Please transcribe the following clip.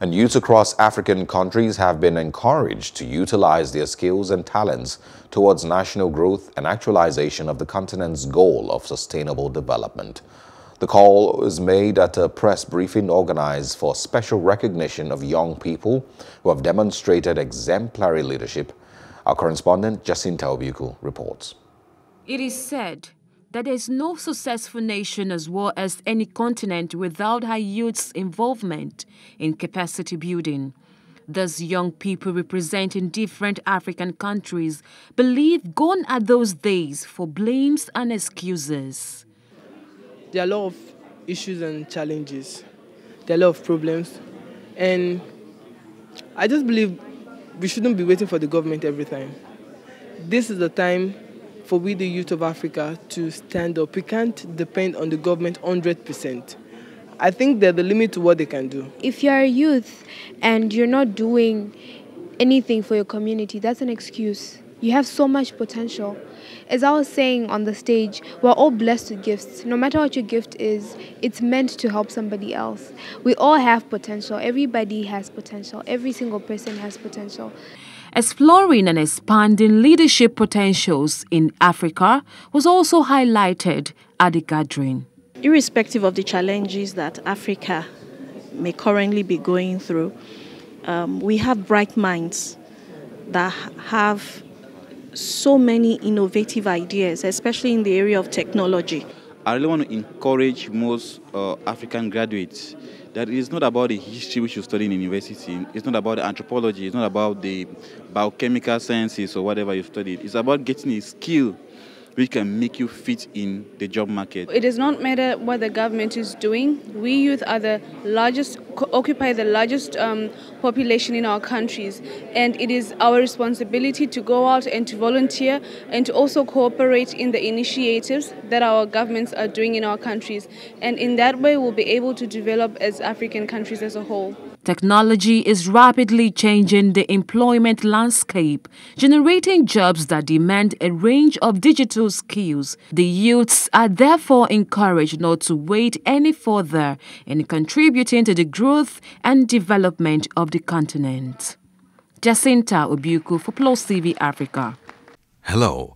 and youth across African countries have been encouraged to utilize their skills and talents towards national growth and actualization of the continent's goal of sustainable development. The call is made at a press briefing organized for special recognition of young people who have demonstrated exemplary leadership. Our correspondent Jacinta Obuku reports. It is said that there is no successful nation as well as any continent without her youth's involvement in capacity building. Thus, young people representing different African countries believe gone are those days for blames and excuses. There are a lot of issues and challenges, there are a lot of problems, and I just believe we shouldn't be waiting for the government every time. This is the time for we, the youth of Africa, to stand up. We can't depend on the government 100%. I think there's are the limit to what they can do. If you're a youth and you're not doing anything for your community, that's an excuse. You have so much potential. As I was saying on the stage, we're all blessed with gifts. No matter what your gift is, it's meant to help somebody else. We all have potential. Everybody has potential. Every single person has potential exploring and expanding leadership potentials in Africa was also highlighted at the gathering. Irrespective of the challenges that Africa may currently be going through, um, we have bright minds that have so many innovative ideas, especially in the area of technology. I really want to encourage most uh, African graduates that it's not about the history which you study in university. It's not about the anthropology. It's not about the biochemical sciences or whatever you studied. It's about getting a skill which can make you fit in the job market. It does not matter what the government is doing. We youth are the largest, occupy the largest um, population in our countries, and it is our responsibility to go out and to volunteer and to also cooperate in the initiatives that our governments are doing in our countries. And in that way, we'll be able to develop as African countries as a whole. Technology is rapidly changing the employment landscape, generating jobs that demand a range of digital skills. The youths are therefore encouraged not to wait any further in contributing to the growth and development of the continent. Jacinta Obuku for Plus TV Africa. Hello.